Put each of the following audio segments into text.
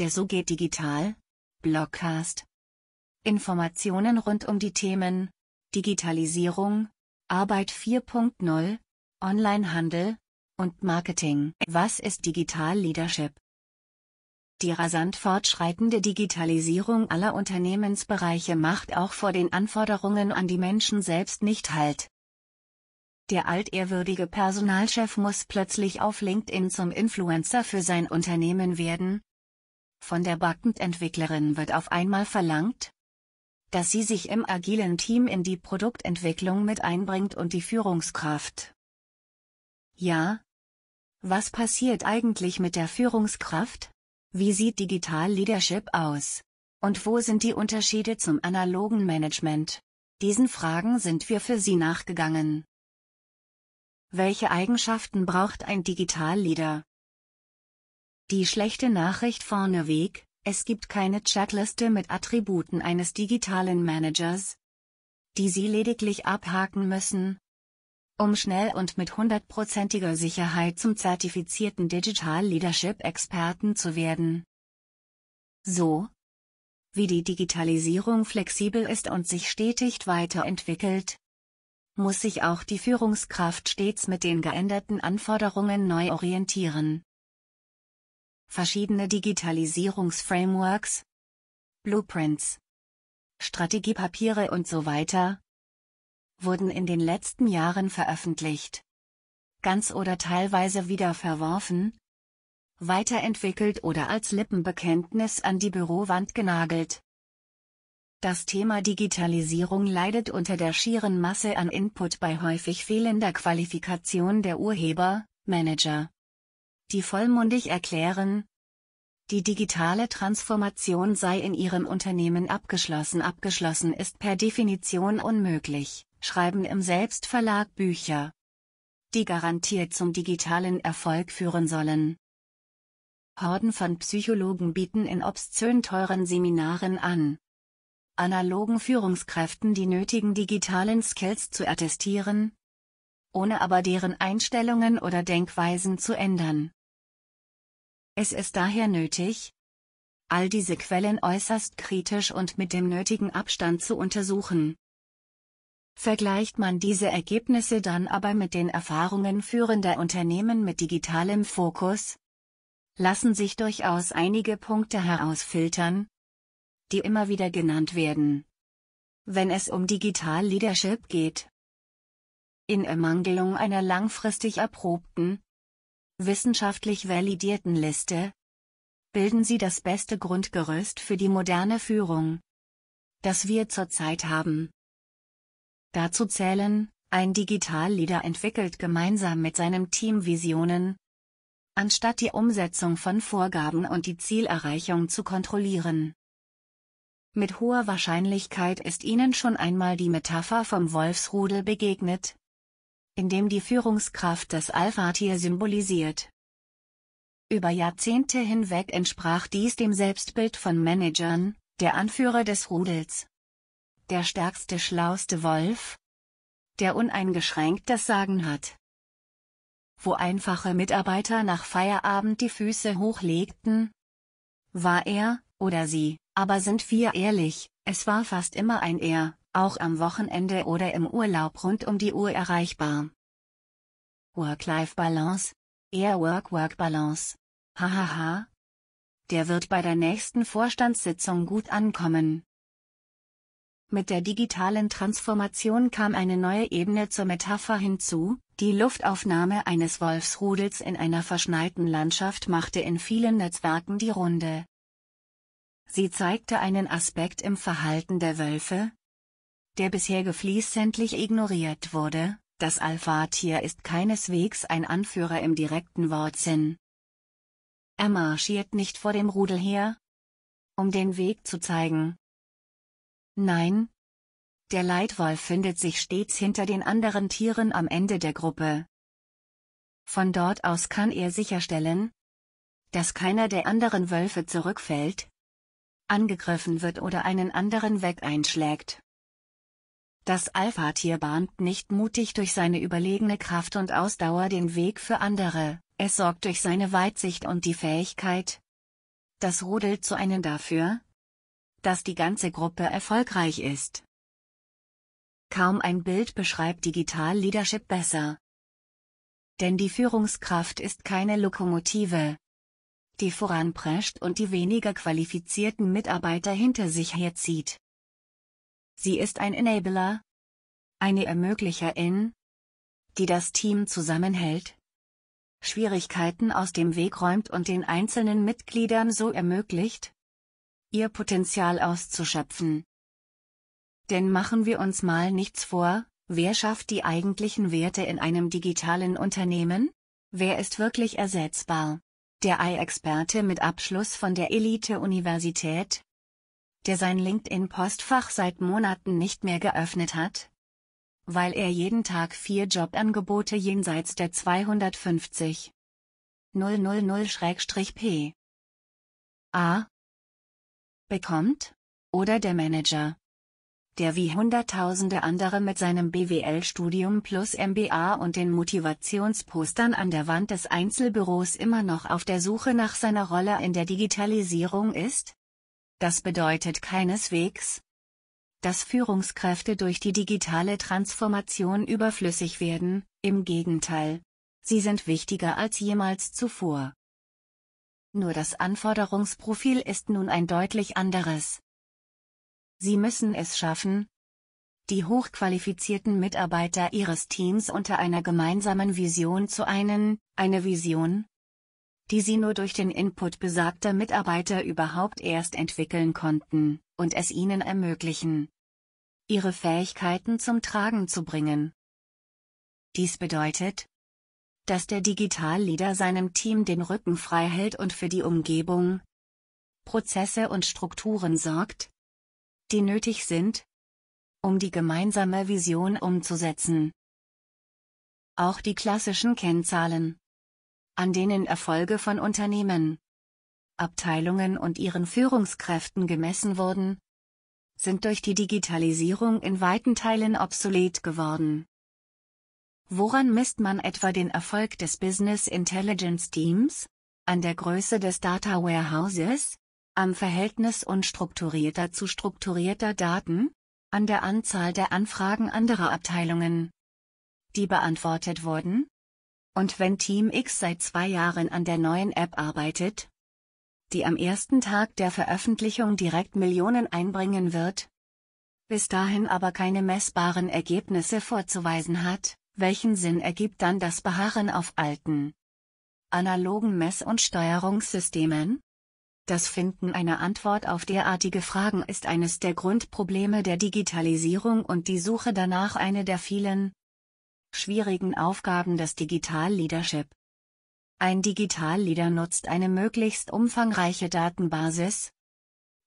der So geht digital, Blogcast. Informationen rund um die Themen Digitalisierung, Arbeit 4.0, Onlinehandel und Marketing. Was ist Digital Leadership? Die rasant fortschreitende Digitalisierung aller Unternehmensbereiche macht auch vor den Anforderungen an die Menschen selbst nicht Halt. Der altehrwürdige Personalchef muss plötzlich auf LinkedIn zum Influencer für sein Unternehmen werden, von der Backend-Entwicklerin wird auf einmal verlangt, dass sie sich im agilen Team in die Produktentwicklung mit einbringt und die Führungskraft. Ja. Was passiert eigentlich mit der Führungskraft? Wie sieht Digital Leadership aus? Und wo sind die Unterschiede zum analogen Management? Diesen Fragen sind wir für Sie nachgegangen. Welche Eigenschaften braucht ein Digital Leader? Die schlechte Nachricht vorneweg, es gibt keine Checkliste mit Attributen eines digitalen Managers, die Sie lediglich abhaken müssen, um schnell und mit hundertprozentiger Sicherheit zum zertifizierten Digital Leadership Experten zu werden. So wie die Digitalisierung flexibel ist und sich stetig weiterentwickelt, muss sich auch die Führungskraft stets mit den geänderten Anforderungen neu orientieren verschiedene Digitalisierungsframeworks, Blueprints, Strategiepapiere und so weiter, wurden in den letzten Jahren veröffentlicht. Ganz oder teilweise wieder verworfen, weiterentwickelt oder als Lippenbekenntnis an die Bürowand genagelt. Das Thema Digitalisierung leidet unter der schieren Masse an Input bei häufig fehlender Qualifikation der Urheber, Manager, die vollmundig erklären, die digitale Transformation sei in ihrem Unternehmen abgeschlossen. Abgeschlossen ist per Definition unmöglich, schreiben im Selbstverlag Bücher, die garantiert zum digitalen Erfolg führen sollen. Horden von Psychologen bieten in obszön teuren Seminaren an, analogen Führungskräften die nötigen digitalen Skills zu attestieren, ohne aber deren Einstellungen oder Denkweisen zu ändern. Es ist daher nötig, all diese Quellen äußerst kritisch und mit dem nötigen Abstand zu untersuchen. Vergleicht man diese Ergebnisse dann aber mit den Erfahrungen führender Unternehmen mit digitalem Fokus, lassen sich durchaus einige Punkte herausfiltern, die immer wieder genannt werden. Wenn es um Digital Leadership geht, in Ermangelung einer langfristig erprobten, wissenschaftlich validierten Liste, bilden sie das beste Grundgerüst für die moderne Führung, das wir zurzeit haben. Dazu zählen, ein Digital-Leader entwickelt gemeinsam mit seinem Team Visionen, anstatt die Umsetzung von Vorgaben und die Zielerreichung zu kontrollieren. Mit hoher Wahrscheinlichkeit ist Ihnen schon einmal die Metapher vom Wolfsrudel begegnet, in dem die Führungskraft das Alpha-Tier symbolisiert. Über Jahrzehnte hinweg entsprach dies dem Selbstbild von Managern, der Anführer des Rudels. Der stärkste, schlauste Wolf, der uneingeschränkt das Sagen hat. Wo einfache Mitarbeiter nach Feierabend die Füße hochlegten, war er, oder sie, aber sind wir ehrlich, es war fast immer ein Er, auch am Wochenende oder im Urlaub rund um die Uhr erreichbar. Work-Life-Balance, eher Work-Work-Balance. Hahaha. Der wird bei der nächsten Vorstandssitzung gut ankommen. Mit der digitalen Transformation kam eine neue Ebene zur Metapher hinzu, die Luftaufnahme eines Wolfsrudels in einer verschneiten Landschaft machte in vielen Netzwerken die Runde. Sie zeigte einen Aspekt im Verhalten der Wölfe, der bisher geflissentlich ignoriert wurde, das Alpha-Tier ist keineswegs ein Anführer im direkten Wortsinn. Er marschiert nicht vor dem Rudel her, um den Weg zu zeigen. Nein. Der Leitwolf findet sich stets hinter den anderen Tieren am Ende der Gruppe. Von dort aus kann er sicherstellen, dass keiner der anderen Wölfe zurückfällt, angegriffen wird oder einen anderen weg einschlägt. Das Alpha-Tier bahnt nicht mutig durch seine überlegene Kraft und Ausdauer den Weg für andere, es sorgt durch seine Weitsicht und die Fähigkeit, das Rudel zu einem dafür, dass die ganze Gruppe erfolgreich ist. Kaum ein Bild beschreibt Digital Leadership besser. Denn die Führungskraft ist keine Lokomotive, die voranprescht und die weniger qualifizierten Mitarbeiter hinter sich herzieht. Sie ist ein Enabler, eine Ermöglicherin, die das Team zusammenhält, Schwierigkeiten aus dem Weg räumt und den einzelnen Mitgliedern so ermöglicht, ihr Potenzial auszuschöpfen. Denn machen wir uns mal nichts vor, wer schafft die eigentlichen Werte in einem digitalen Unternehmen? Wer ist wirklich ersetzbar? Der Eye-Experte mit Abschluss von der Elite-Universität, der sein LinkedIn-Postfach seit Monaten nicht mehr geöffnet hat? Weil er jeden Tag vier Jobangebote jenseits der 250000 000-P A bekommt? Oder der Manager? der wie Hunderttausende andere mit seinem BWL-Studium plus MBA und den Motivationspostern an der Wand des Einzelbüros immer noch auf der Suche nach seiner Rolle in der Digitalisierung ist? Das bedeutet keineswegs, dass Führungskräfte durch die digitale Transformation überflüssig werden, im Gegenteil. Sie sind wichtiger als jemals zuvor. Nur das Anforderungsprofil ist nun ein deutlich anderes. Sie müssen es schaffen, die hochqualifizierten Mitarbeiter ihres Teams unter einer gemeinsamen Vision zu einen, eine Vision, die sie nur durch den Input besagter Mitarbeiter überhaupt erst entwickeln konnten, und es ihnen ermöglichen, ihre Fähigkeiten zum Tragen zu bringen. Dies bedeutet, dass der Digitalleader seinem Team den Rücken frei hält und für die Umgebung, Prozesse und Strukturen sorgt, die nötig sind, um die gemeinsame Vision umzusetzen. Auch die klassischen Kennzahlen an denen Erfolge von Unternehmen, Abteilungen und ihren Führungskräften gemessen wurden, sind durch die Digitalisierung in weiten Teilen obsolet geworden. Woran misst man etwa den Erfolg des Business Intelligence Teams? An der Größe des Data Warehouses? Am Verhältnis unstrukturierter zu strukturierter Daten? An der Anzahl der Anfragen anderer Abteilungen? Die beantwortet wurden? Und wenn Team X seit zwei Jahren an der neuen App arbeitet, die am ersten Tag der Veröffentlichung direkt Millionen einbringen wird, bis dahin aber keine messbaren Ergebnisse vorzuweisen hat, welchen Sinn ergibt dann das Beharren auf alten, analogen Mess- und Steuerungssystemen? Das Finden einer Antwort auf derartige Fragen ist eines der Grundprobleme der Digitalisierung und die Suche danach eine der vielen, schwierigen Aufgaben des Digital Leadership. Ein Digital Leader nutzt eine möglichst umfangreiche Datenbasis,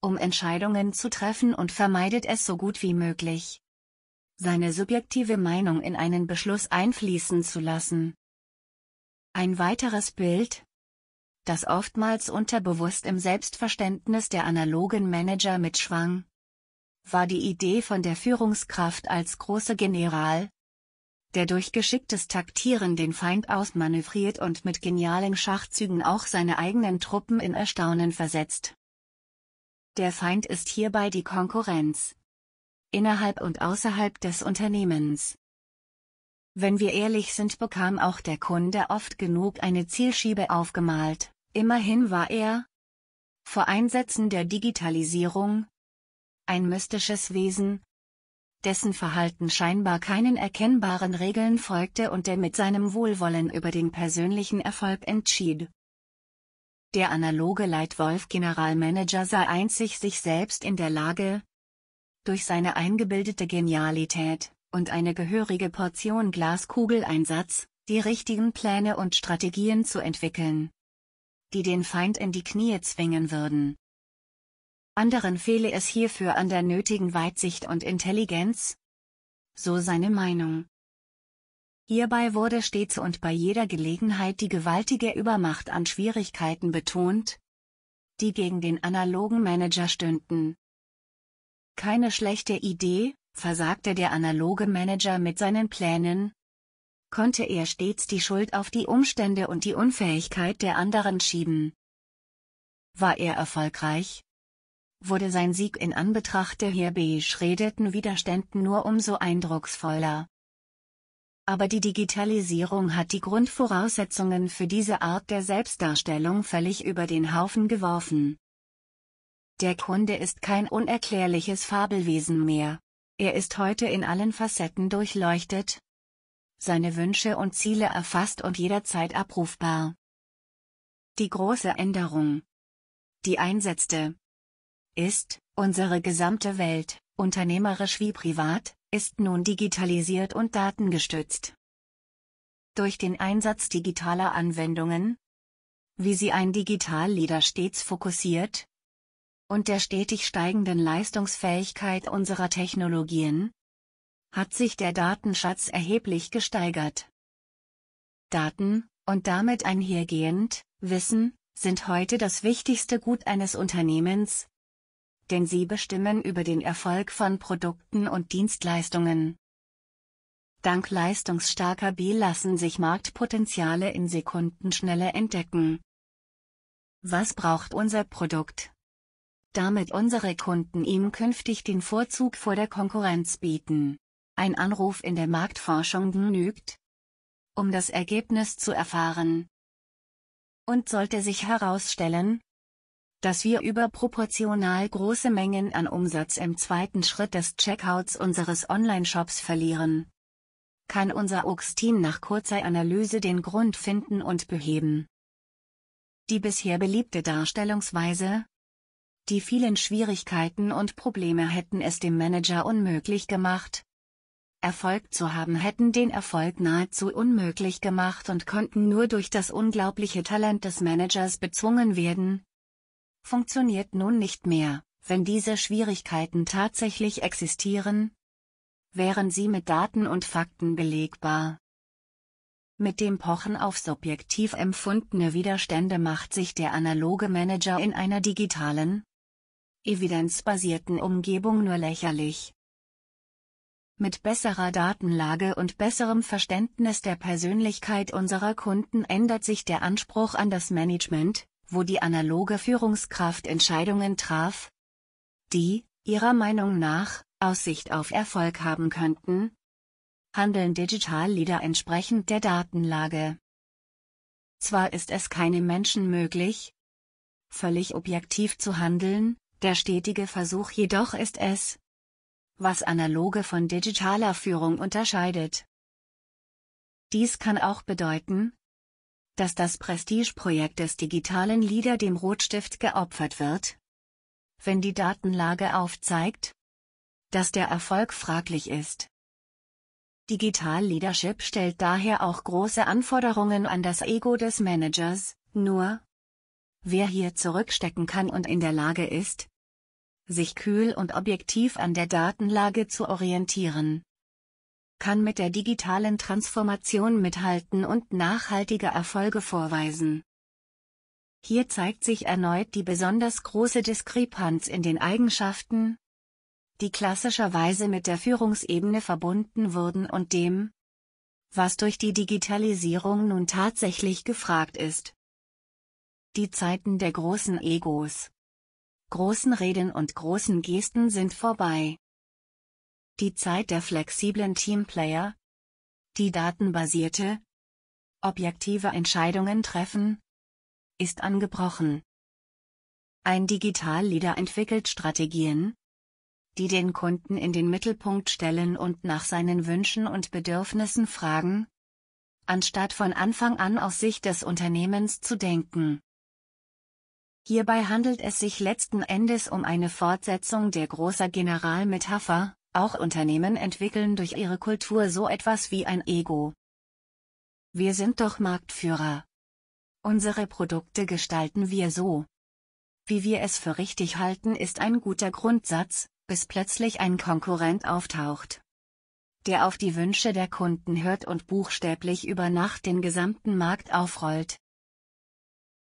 um Entscheidungen zu treffen und vermeidet es so gut wie möglich, seine subjektive Meinung in einen Beschluss einfließen zu lassen. Ein weiteres Bild, das oftmals unterbewusst im Selbstverständnis der analogen Manager mitschwang, war die Idee von der Führungskraft als große General, der durch geschicktes Taktieren den Feind ausmanövriert und mit genialen Schachzügen auch seine eigenen Truppen in Erstaunen versetzt. Der Feind ist hierbei die Konkurrenz. Innerhalb und außerhalb des Unternehmens. Wenn wir ehrlich sind, bekam auch der Kunde oft genug eine Zielschiebe aufgemalt, immerhin war er, vor Einsätzen der Digitalisierung, ein mystisches Wesen, dessen Verhalten scheinbar keinen erkennbaren Regeln folgte und der mit seinem Wohlwollen über den persönlichen Erfolg entschied. Der analoge Leitwolf-Generalmanager sah einzig sich selbst in der Lage, durch seine eingebildete Genialität und eine gehörige Portion Glaskugeleinsatz die richtigen Pläne und Strategien zu entwickeln, die den Feind in die Knie zwingen würden. Anderen fehle es hierfür an der nötigen Weitsicht und Intelligenz? So seine Meinung. Hierbei wurde stets und bei jeder Gelegenheit die gewaltige Übermacht an Schwierigkeiten betont, die gegen den analogen Manager stünden. Keine schlechte Idee, versagte der analoge Manager mit seinen Plänen, konnte er stets die Schuld auf die Umstände und die Unfähigkeit der anderen schieben. War er erfolgreich, wurde sein Sieg in Anbetracht der hier beschredeten Widerständen nur umso eindrucksvoller. Aber die Digitalisierung hat die Grundvoraussetzungen für diese Art der Selbstdarstellung völlig über den Haufen geworfen. Der Kunde ist kein unerklärliches Fabelwesen mehr. Er ist heute in allen Facetten durchleuchtet, seine Wünsche und Ziele erfasst und jederzeit abrufbar. Die große Änderung, die einsetzte, ist, unsere gesamte Welt, unternehmerisch wie privat, ist nun digitalisiert und datengestützt. Durch den Einsatz digitaler Anwendungen, wie sie ein Digital-Leader stets fokussiert, und der stetig steigenden Leistungsfähigkeit unserer Technologien, hat sich der Datenschatz erheblich gesteigert. Daten, und damit einhergehend, Wissen, sind heute das wichtigste Gut eines Unternehmens, denn sie bestimmen über den Erfolg von Produkten und Dienstleistungen. Dank leistungsstarker B lassen sich Marktpotenziale in Sekundenschnelle entdecken. Was braucht unser Produkt? Damit unsere Kunden ihm künftig den Vorzug vor der Konkurrenz bieten. Ein Anruf in der Marktforschung genügt, um das Ergebnis zu erfahren. Und sollte sich herausstellen, dass wir überproportional große Mengen an Umsatz im zweiten Schritt des Checkouts unseres Online-Shops verlieren. Kann unser UX-Team nach kurzer Analyse den Grund finden und beheben. Die bisher beliebte Darstellungsweise, die vielen Schwierigkeiten und Probleme hätten es dem Manager unmöglich gemacht. Erfolg zu haben hätten den Erfolg nahezu unmöglich gemacht und konnten nur durch das unglaubliche Talent des Managers bezwungen werden, funktioniert nun nicht mehr, wenn diese Schwierigkeiten tatsächlich existieren, wären sie mit Daten und Fakten belegbar. Mit dem Pochen auf subjektiv empfundene Widerstände macht sich der analoge Manager in einer digitalen, evidenzbasierten Umgebung nur lächerlich. Mit besserer Datenlage und besserem Verständnis der Persönlichkeit unserer Kunden ändert sich der Anspruch an das Management, wo die analoge Führungskraft Entscheidungen traf, die, ihrer Meinung nach, Aussicht auf Erfolg haben könnten, handeln Digital Leader entsprechend der Datenlage. Zwar ist es keinem Menschen möglich, völlig objektiv zu handeln, der stetige Versuch jedoch ist es, was analoge von digitaler Führung unterscheidet. Dies kann auch bedeuten, dass das Prestigeprojekt des digitalen LIDER dem Rotstift geopfert wird? Wenn die Datenlage aufzeigt, dass der Erfolg fraglich ist. Digital Leadership stellt daher auch große Anforderungen an das Ego des Managers, nur wer hier zurückstecken kann und in der Lage ist, sich kühl und objektiv an der Datenlage zu orientieren, kann mit der digitalen Transformation mithalten und nachhaltige Erfolge vorweisen. Hier zeigt sich erneut die besonders große Diskrepanz in den Eigenschaften, die klassischerweise mit der Führungsebene verbunden wurden und dem, was durch die Digitalisierung nun tatsächlich gefragt ist. Die Zeiten der großen Egos. Großen Reden und großen Gesten sind vorbei die Zeit der flexiblen Teamplayer, die datenbasierte, objektive Entscheidungen treffen, ist angebrochen. Ein Digital-Leader entwickelt Strategien, die den Kunden in den Mittelpunkt stellen und nach seinen Wünschen und Bedürfnissen fragen, anstatt von Anfang an aus Sicht des Unternehmens zu denken. Hierbei handelt es sich letzten Endes um eine Fortsetzung der großer Generalmetapher, auch Unternehmen entwickeln durch ihre Kultur so etwas wie ein Ego. Wir sind doch Marktführer. Unsere Produkte gestalten wir so. Wie wir es für richtig halten ist ein guter Grundsatz, bis plötzlich ein Konkurrent auftaucht. Der auf die Wünsche der Kunden hört und buchstäblich über Nacht den gesamten Markt aufrollt.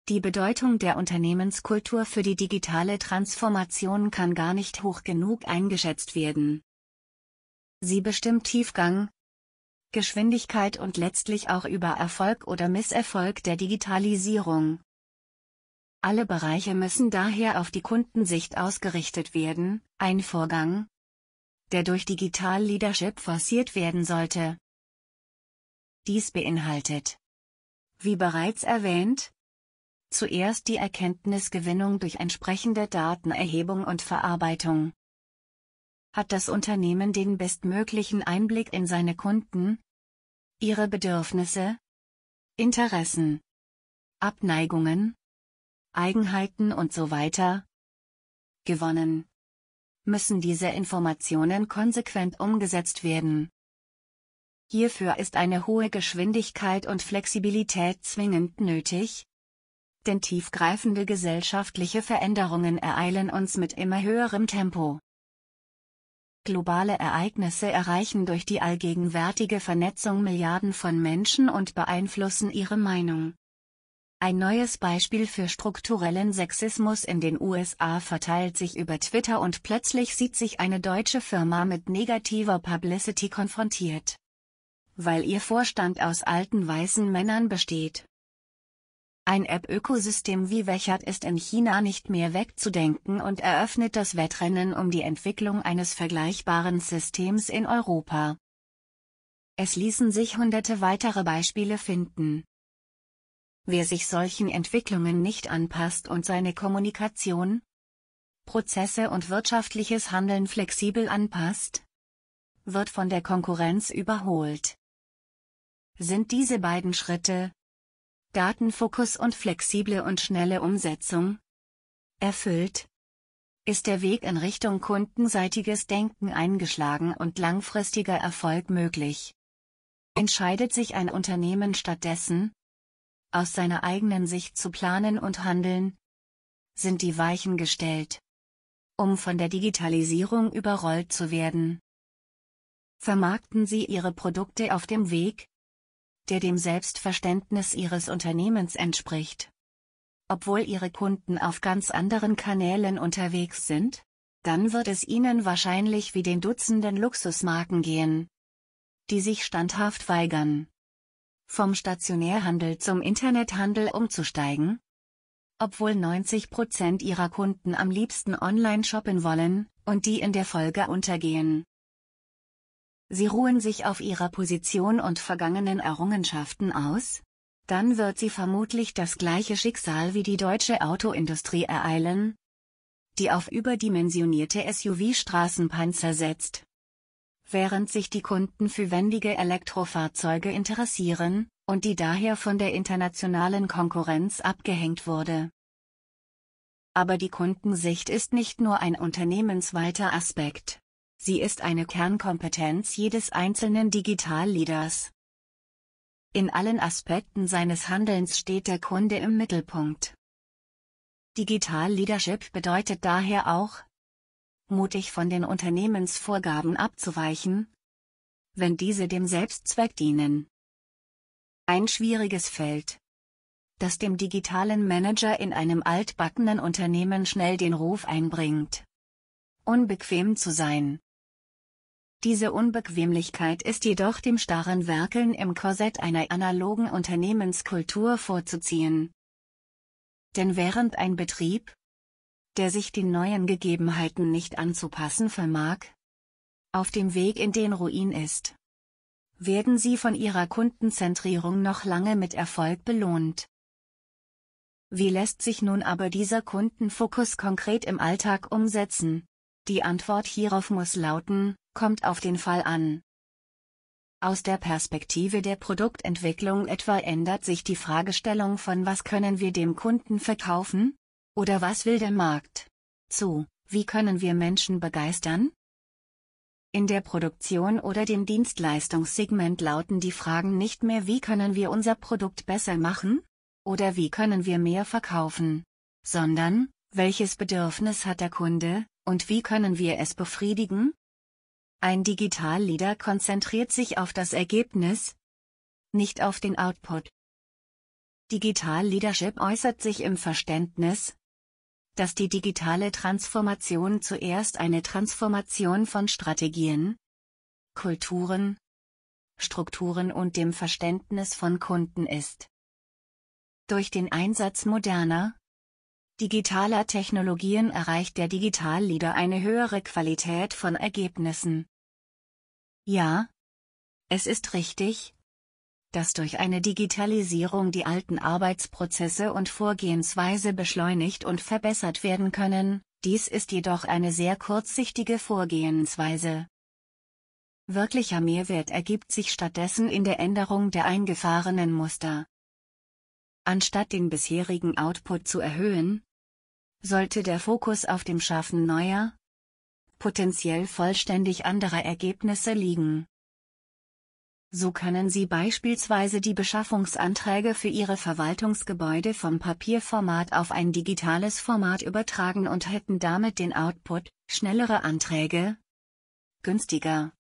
Die Bedeutung der Unternehmenskultur für die digitale Transformation kann gar nicht hoch genug eingeschätzt werden. Sie bestimmt Tiefgang, Geschwindigkeit und letztlich auch über Erfolg oder Misserfolg der Digitalisierung. Alle Bereiche müssen daher auf die Kundensicht ausgerichtet werden, ein Vorgang, der durch Digital Leadership forciert werden sollte. Dies beinhaltet, wie bereits erwähnt, zuerst die Erkenntnisgewinnung durch entsprechende Datenerhebung und Verarbeitung hat das Unternehmen den bestmöglichen Einblick in seine Kunden, ihre Bedürfnisse, Interessen, Abneigungen, Eigenheiten und so weiter gewonnen. Müssen diese Informationen konsequent umgesetzt werden. Hierfür ist eine hohe Geschwindigkeit und Flexibilität zwingend nötig, denn tiefgreifende gesellschaftliche Veränderungen ereilen uns mit immer höherem Tempo. Globale Ereignisse erreichen durch die allgegenwärtige Vernetzung Milliarden von Menschen und beeinflussen ihre Meinung. Ein neues Beispiel für strukturellen Sexismus in den USA verteilt sich über Twitter und plötzlich sieht sich eine deutsche Firma mit negativer Publicity konfrontiert. Weil ihr Vorstand aus alten weißen Männern besteht, ein App-Ökosystem wie Wechert ist in China nicht mehr wegzudenken und eröffnet das Wettrennen um die Entwicklung eines vergleichbaren Systems in Europa. Es ließen sich hunderte weitere Beispiele finden. Wer sich solchen Entwicklungen nicht anpasst und seine Kommunikation, Prozesse und wirtschaftliches Handeln flexibel anpasst, wird von der Konkurrenz überholt. Sind diese beiden Schritte, Datenfokus und flexible und schnelle Umsetzung? Erfüllt? Ist der Weg in Richtung kundenseitiges Denken eingeschlagen und langfristiger Erfolg möglich? Entscheidet sich ein Unternehmen stattdessen, aus seiner eigenen Sicht zu planen und handeln? Sind die Weichen gestellt? Um von der Digitalisierung überrollt zu werden. Vermarkten Sie Ihre Produkte auf dem Weg, der dem Selbstverständnis ihres Unternehmens entspricht. Obwohl ihre Kunden auf ganz anderen Kanälen unterwegs sind? Dann wird es ihnen wahrscheinlich wie den Dutzenden Luxusmarken gehen, die sich standhaft weigern, vom Stationärhandel zum Internethandel umzusteigen? Obwohl 90 ihrer Kunden am liebsten online shoppen wollen und die in der Folge untergehen, sie ruhen sich auf ihrer Position und vergangenen Errungenschaften aus? Dann wird sie vermutlich das gleiche Schicksal wie die deutsche Autoindustrie ereilen, die auf überdimensionierte SUV-Straßenpanzer setzt. Während sich die Kunden für wendige Elektrofahrzeuge interessieren, und die daher von der internationalen Konkurrenz abgehängt wurde. Aber die Kundensicht ist nicht nur ein unternehmensweiter Aspekt. Sie ist eine Kernkompetenz jedes einzelnen Digital-Leaders. In allen Aspekten seines Handelns steht der Kunde im Mittelpunkt. Digital Leadership bedeutet daher auch, mutig von den Unternehmensvorgaben abzuweichen, wenn diese dem Selbstzweck dienen. Ein schwieriges Feld, das dem digitalen Manager in einem altbackenen Unternehmen schnell den Ruf einbringt. Unbequem zu sein. Diese Unbequemlichkeit ist jedoch dem starren Werkeln im Korsett einer analogen Unternehmenskultur vorzuziehen. Denn während ein Betrieb, der sich den neuen Gegebenheiten nicht anzupassen vermag, auf dem Weg in den Ruin ist, werden sie von ihrer Kundenzentrierung noch lange mit Erfolg belohnt. Wie lässt sich nun aber dieser Kundenfokus konkret im Alltag umsetzen? Die Antwort hierauf muss lauten, kommt auf den Fall an. Aus der Perspektive der Produktentwicklung etwa ändert sich die Fragestellung von was können wir dem Kunden verkaufen? Oder was will der Markt? Zu, wie können wir Menschen begeistern? In der Produktion oder dem Dienstleistungssegment lauten die Fragen nicht mehr wie können wir unser Produkt besser machen? Oder wie können wir mehr verkaufen? Sondern, welches Bedürfnis hat der Kunde, und wie können wir es befriedigen? Ein Digital-Leader konzentriert sich auf das Ergebnis, nicht auf den Output. Digital Leadership äußert sich im Verständnis, dass die digitale Transformation zuerst eine Transformation von Strategien, Kulturen, Strukturen und dem Verständnis von Kunden ist. Durch den Einsatz moderner, digitaler Technologien erreicht der Digital eine höhere Qualität von Ergebnissen. Ja, es ist richtig, dass durch eine Digitalisierung die alten Arbeitsprozesse und Vorgehensweise beschleunigt und verbessert werden können, dies ist jedoch eine sehr kurzsichtige Vorgehensweise. Wirklicher Mehrwert ergibt sich stattdessen in der Änderung der eingefahrenen Muster. Anstatt den bisherigen Output zu erhöhen, sollte der Fokus auf dem Schaffen neuer, potenziell vollständig anderer Ergebnisse liegen. So können Sie beispielsweise die Beschaffungsanträge für Ihre Verwaltungsgebäude vom Papierformat auf ein digitales Format übertragen und hätten damit den Output, schnellere Anträge, günstiger,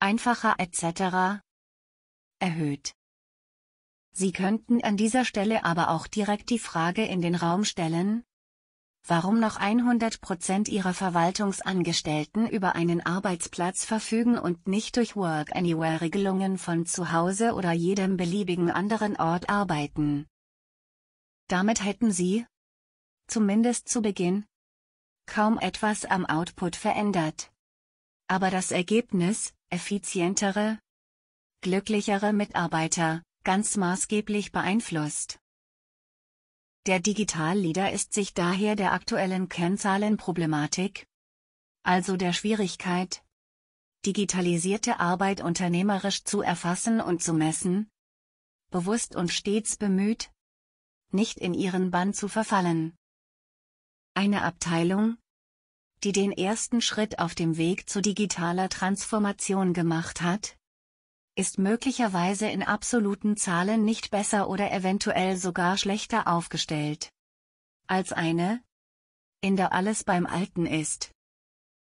einfacher etc. erhöht. Sie könnten an dieser Stelle aber auch direkt die Frage in den Raum stellen, warum noch 100 Prozent ihrer Verwaltungsangestellten über einen Arbeitsplatz verfügen und nicht durch Work-Anywhere-Regelungen von zu Hause oder jedem beliebigen anderen Ort arbeiten. Damit hätten sie, zumindest zu Beginn, kaum etwas am Output verändert. Aber das Ergebnis, effizientere, glücklichere Mitarbeiter, ganz maßgeblich beeinflusst. Der Digital Leader ist sich daher der aktuellen Kennzahlenproblematik, also der Schwierigkeit, digitalisierte Arbeit unternehmerisch zu erfassen und zu messen, bewusst und stets bemüht, nicht in ihren Bann zu verfallen. Eine Abteilung, die den ersten Schritt auf dem Weg zu digitaler Transformation gemacht hat, ist möglicherweise in absoluten Zahlen nicht besser oder eventuell sogar schlechter aufgestellt als eine, in der alles beim Alten ist.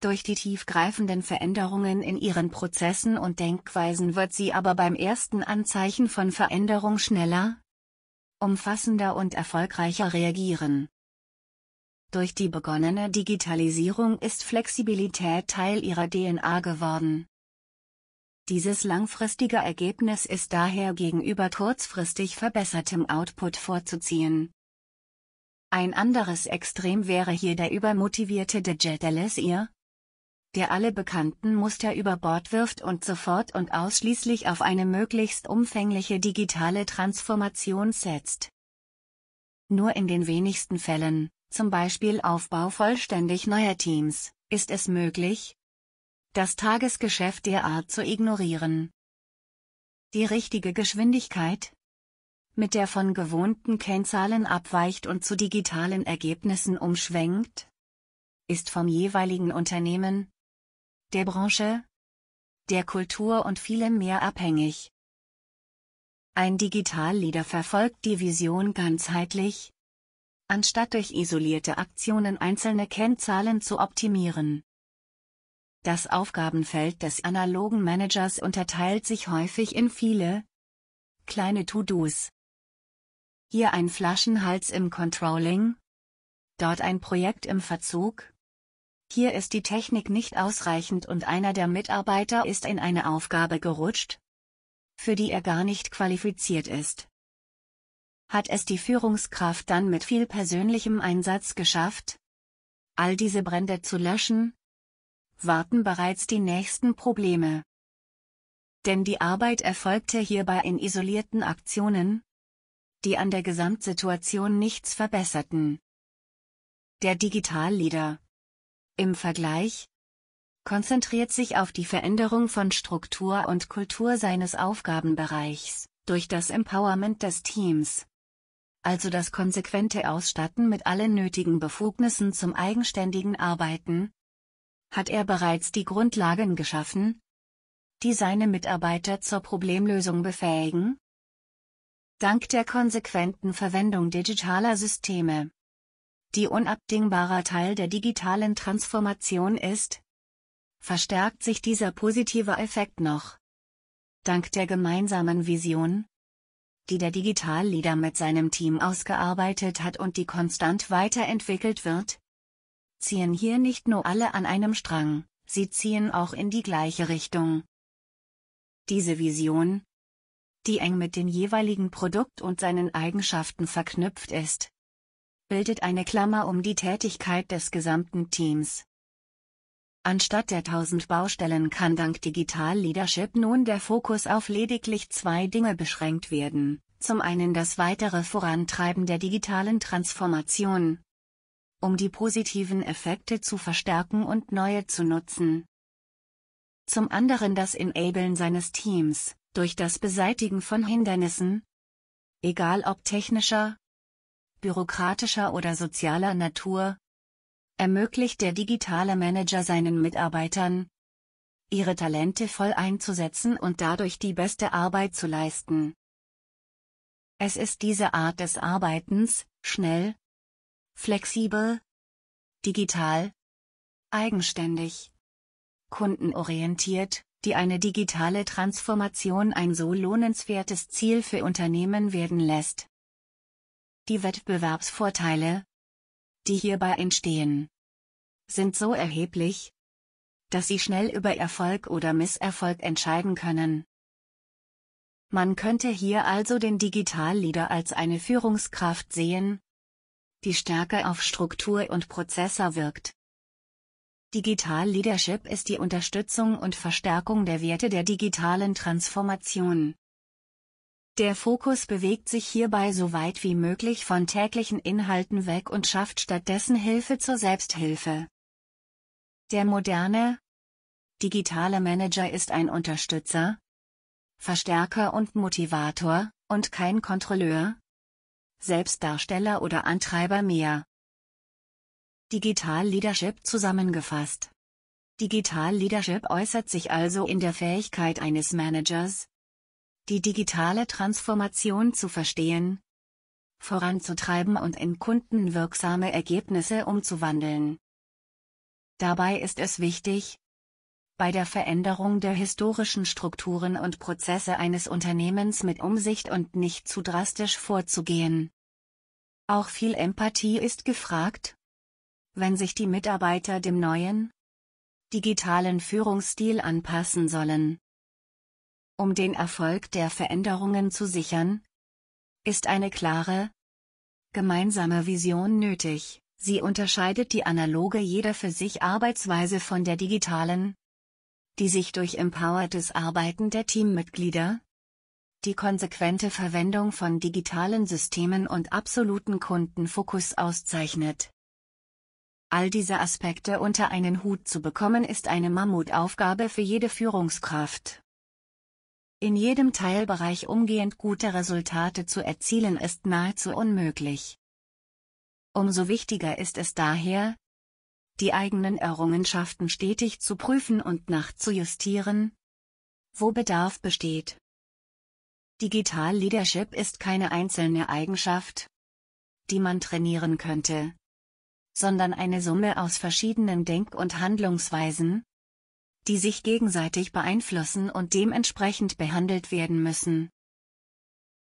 Durch die tiefgreifenden Veränderungen in ihren Prozessen und Denkweisen wird sie aber beim ersten Anzeichen von Veränderung schneller, umfassender und erfolgreicher reagieren. Durch die begonnene Digitalisierung ist Flexibilität Teil ihrer DNA geworden. Dieses langfristige Ergebnis ist daher gegenüber kurzfristig verbessertem Output vorzuziehen. Ein anderes Extrem wäre hier der übermotivierte Digitalisier, der alle bekannten Muster über Bord wirft und sofort und ausschließlich auf eine möglichst umfängliche digitale Transformation setzt. Nur in den wenigsten Fällen, zum Beispiel Aufbau vollständig neuer Teams, ist es möglich, das Tagesgeschäft derart zu ignorieren. Die richtige Geschwindigkeit, mit der von gewohnten Kennzahlen abweicht und zu digitalen Ergebnissen umschwenkt, ist vom jeweiligen Unternehmen, der Branche, der Kultur und vielem mehr abhängig. Ein Digital-Leader verfolgt die Vision ganzheitlich, anstatt durch isolierte Aktionen einzelne Kennzahlen zu optimieren. Das Aufgabenfeld des analogen Managers unterteilt sich häufig in viele kleine To-Dos. Hier ein Flaschenhals im Controlling, dort ein Projekt im Verzug. Hier ist die Technik nicht ausreichend und einer der Mitarbeiter ist in eine Aufgabe gerutscht, für die er gar nicht qualifiziert ist. Hat es die Führungskraft dann mit viel persönlichem Einsatz geschafft, all diese Brände zu löschen? warten bereits die nächsten Probleme. Denn die Arbeit erfolgte hierbei in isolierten Aktionen, die an der Gesamtsituation nichts verbesserten. Der Digitalleader im Vergleich konzentriert sich auf die Veränderung von Struktur und Kultur seines Aufgabenbereichs durch das Empowerment des Teams also das konsequente Ausstatten mit allen nötigen Befugnissen zum eigenständigen Arbeiten, hat er bereits die Grundlagen geschaffen, die seine Mitarbeiter zur Problemlösung befähigen? Dank der konsequenten Verwendung digitaler Systeme, die unabdingbarer Teil der digitalen Transformation ist, verstärkt sich dieser positive Effekt noch. Dank der gemeinsamen Vision, die der Digital Leader mit seinem Team ausgearbeitet hat und die konstant weiterentwickelt wird, ziehen hier nicht nur alle an einem Strang, sie ziehen auch in die gleiche Richtung. Diese Vision, die eng mit dem jeweiligen Produkt und seinen Eigenschaften verknüpft ist, bildet eine Klammer um die Tätigkeit des gesamten Teams. Anstatt der tausend Baustellen kann dank Digital Leadership nun der Fokus auf lediglich zwei Dinge beschränkt werden. Zum einen das weitere Vorantreiben der digitalen Transformation, um die positiven Effekte zu verstärken und neue zu nutzen. Zum anderen das Enablen seines Teams, durch das Beseitigen von Hindernissen, egal ob technischer, bürokratischer oder sozialer Natur, ermöglicht der digitale Manager seinen Mitarbeitern, ihre Talente voll einzusetzen und dadurch die beste Arbeit zu leisten. Es ist diese Art des Arbeitens, schnell, flexibel, digital, eigenständig, kundenorientiert, die eine digitale Transformation ein so lohnenswertes Ziel für Unternehmen werden lässt. Die Wettbewerbsvorteile, die hierbei entstehen, sind so erheblich, dass sie schnell über Erfolg oder Misserfolg entscheiden können. Man könnte hier also den Digital Leader als eine Führungskraft sehen, die stärker auf Struktur und Prozessor wirkt. Digital Leadership ist die Unterstützung und Verstärkung der Werte der digitalen Transformation. Der Fokus bewegt sich hierbei so weit wie möglich von täglichen Inhalten weg und schafft stattdessen Hilfe zur Selbsthilfe. Der moderne, digitale Manager ist ein Unterstützer, Verstärker und Motivator, und kein Kontrolleur, Selbstdarsteller oder Antreiber mehr. Digital Leadership zusammengefasst. Digital Leadership äußert sich also in der Fähigkeit eines Managers, die digitale Transformation zu verstehen, voranzutreiben und in kundenwirksame Ergebnisse umzuwandeln. Dabei ist es wichtig, bei der Veränderung der historischen Strukturen und Prozesse eines Unternehmens mit Umsicht und nicht zu drastisch vorzugehen. Auch viel Empathie ist gefragt. Wenn sich die Mitarbeiter dem neuen digitalen Führungsstil anpassen sollen. Um den Erfolg der Veränderungen zu sichern, ist eine klare gemeinsame Vision nötig. Sie unterscheidet die analoge jeder für sich Arbeitsweise von der digitalen, die sich durch empowertes Arbeiten der Teammitglieder, die konsequente Verwendung von digitalen Systemen und absoluten Kundenfokus auszeichnet. All diese Aspekte unter einen Hut zu bekommen ist eine Mammutaufgabe für jede Führungskraft. In jedem Teilbereich umgehend gute Resultate zu erzielen ist nahezu unmöglich. Umso wichtiger ist es daher, die eigenen Errungenschaften stetig zu prüfen und nachzujustieren, wo Bedarf besteht. Digital Leadership ist keine einzelne Eigenschaft, die man trainieren könnte, sondern eine Summe aus verschiedenen Denk- und Handlungsweisen, die sich gegenseitig beeinflussen und dementsprechend behandelt werden müssen.